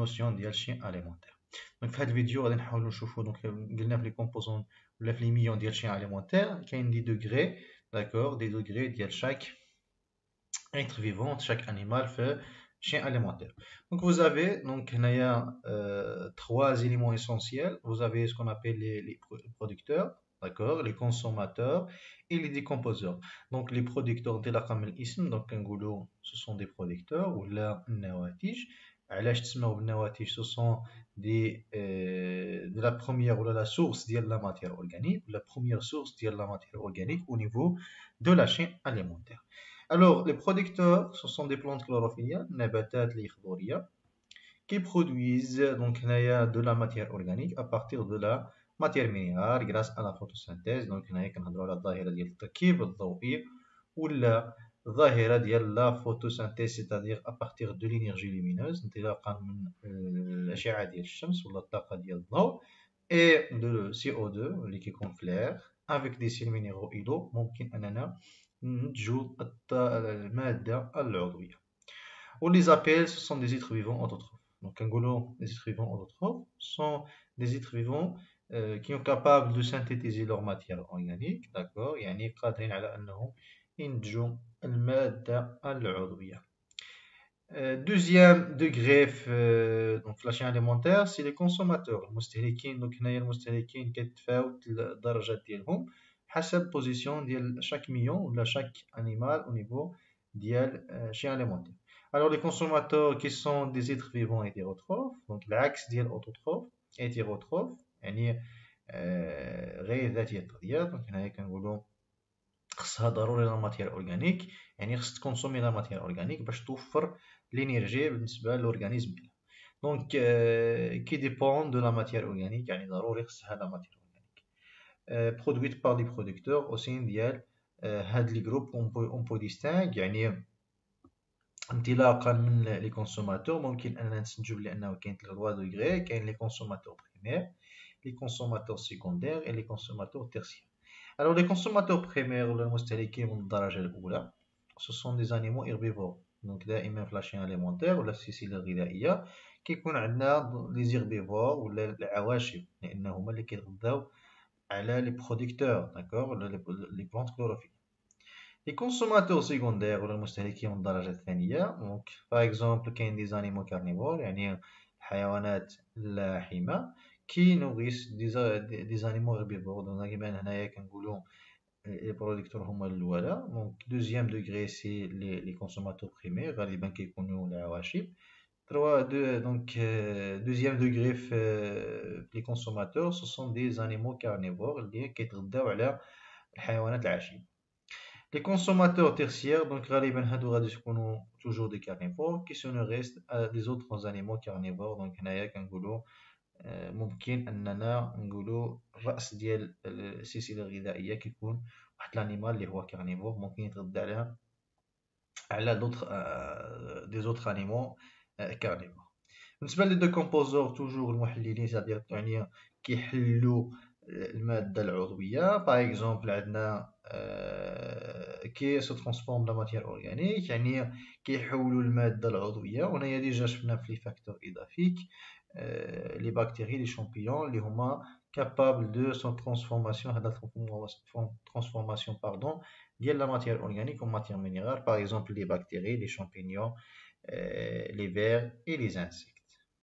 notion chien alimentaire. vidéo cette vidéo هذا الفيديو غادي نحاولوا نشوفوا دونك les في لي les ولا les لي ميون ديال qui des degrés des degrés être vivant chaque animal fait chien alimentaire. Donc vous avez donc il y a euh, trois éléments essentiels. Vous avez ce qu'on appelle les, producteurs, d'accord, les consommateurs et les décomposeurs. Donc les producteurs de la camélisme donc un goulot, ce sont des producteurs ou la tige علاش تسموا بالنواتج سو سون دي دي لا بروميير ولا لا سورس ديال لا ماتير اورغانيك ولا بروميير سورس ديال لا ماتير اورغانيك او نيفو دو لا شين اليمونتير الوغ لي بروديكتور سو سون دي بلونت كلوروفيليا لي خضوريه كي برودويز دونك هنايا دو لا ماتير اورغانيك ا بارتير دو لا ماتير مينيرال غراس ا لا فوتوسينتيز دونك هنايا كنهضروا على الظاهره ديال التركيب الضوئي ولا la photosynthèse cest à partir de chimiques, lumineuse, des du soleil ou de la chaleur euh, du et de CO2 liquide conflère avec des éléments minéraux. qui est possible d'en faire jusqu'à la mort de l'ordre. les apes sont des êtres vivants autotrophes donc mots. les êtres vivants autotrophes sont des êtres vivants euh, qui sont capables de synthétiser leur matière organique. D'accord, organique. Euh, deuxième degré euh, donc la chaîne alimentaire, c'est les consommateurs ou les moustahiliquins. a les moustahiliquins qui défendent la durée de vie selon la position de chaque million ou de chaque animal au niveau de euh, la alimentaire. Alors, les consommateurs qui sont des êtres vivants hétérotrophes, donc l'axe des hétérotrophes, c'est-à-dire les êtres a Donc, ici, خصها ضروري لا ماتير اورغانيك يعني خص تكونسومي لا ماتير اورغانيك باش توفر لينيرجي بالنسبه للاورغانيزم دونك كي ديبون دو لا ماتير اورغانيك يعني ضروري خصها لا ماتير اورغانيك برودويت بار لي برودكتور او سين ديال آه، هاد لي جروب اون بو ديستينغ يعني انطلاقا من لي كونسوماتور ممكن اننا نسنجو بلي انه كاين لو دو غري كاين لي كونسوماتور بريمير لي كونسوماتور سيكوندير اي لي كونسوماتور تيرسيير الو لي كونسوماتور بريمير ولا المستهلكين من الدرجه الاولى سو سون دي زانيمو ايربيفور دونك دائما في لاشين اليمونتير ولا السلسله الغذائيه كيكون عندنا لي زيربيفور ولا العواشب لان هما اللي كيتغذاو على لي بروديكتور داكور ولا لي بلانت كلوروفيل لي كونسوماتور سيكوندير ولا المستهلكين من الدرجه الثانيه دونك باغ اكزومبل كاين دي زانيمو كارنيفور يعني الحيوانات اللحمه qui nourrissent des euh, animaux herbivores. Dans un cas, il un goulot et les producteurs, ils sont là. Donc, deuxième degré, c'est les consommateurs primaires, qui sont les animaux carnivores. Donc, euh, deuxième degré, euh, les consommateurs, ce sont des animaux carnivores, qui sont les animaux carnivores. Les consommateurs tertiaires, donc, il y a toujours des carnivores, qui sont des autres animaux carnivores. Donc, il y un goulot آه، ممكن اننا نقولوا الراس ديال السلسله الغذائيه كيكون واحد لانيمال اللي هو كارنيفور ممكن يتغذى عليها على دوطخ دي زوطخ انيمو كارنيفور بالنسبه لي دو كومبوزور توجور المحللين سادير الطعنيه كيحلوا الماده العضويه باغ اكزومبل عندنا آه، كي سو ترانسفورم لا ماتير اورغانيك يعني كيحولوا الماده العضويه وهنايا ديجا شفنا في لي فاكتور اضافيك Euh, les bactéries, les champignons, les humains capables de son transformation, transformation pardon, de la matière organique en matière minérale, par exemple les bactéries, les champignons, euh, les vers et les insectes.